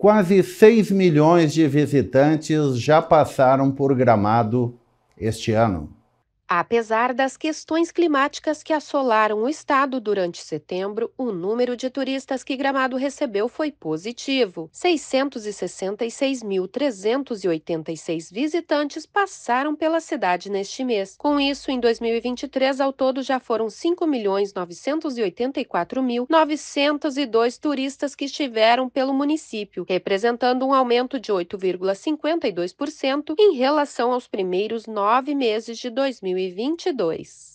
Quase 6 milhões de visitantes já passaram por Gramado este ano. Apesar das questões climáticas que assolaram o estado durante setembro, o número de turistas que Gramado recebeu foi positivo. 666.386 visitantes passaram pela cidade neste mês. Com isso, em 2023, ao todo já foram 5.984.902 turistas que estiveram pelo município, representando um aumento de 8,52% em relação aos primeiros nove meses de 2022. 2022.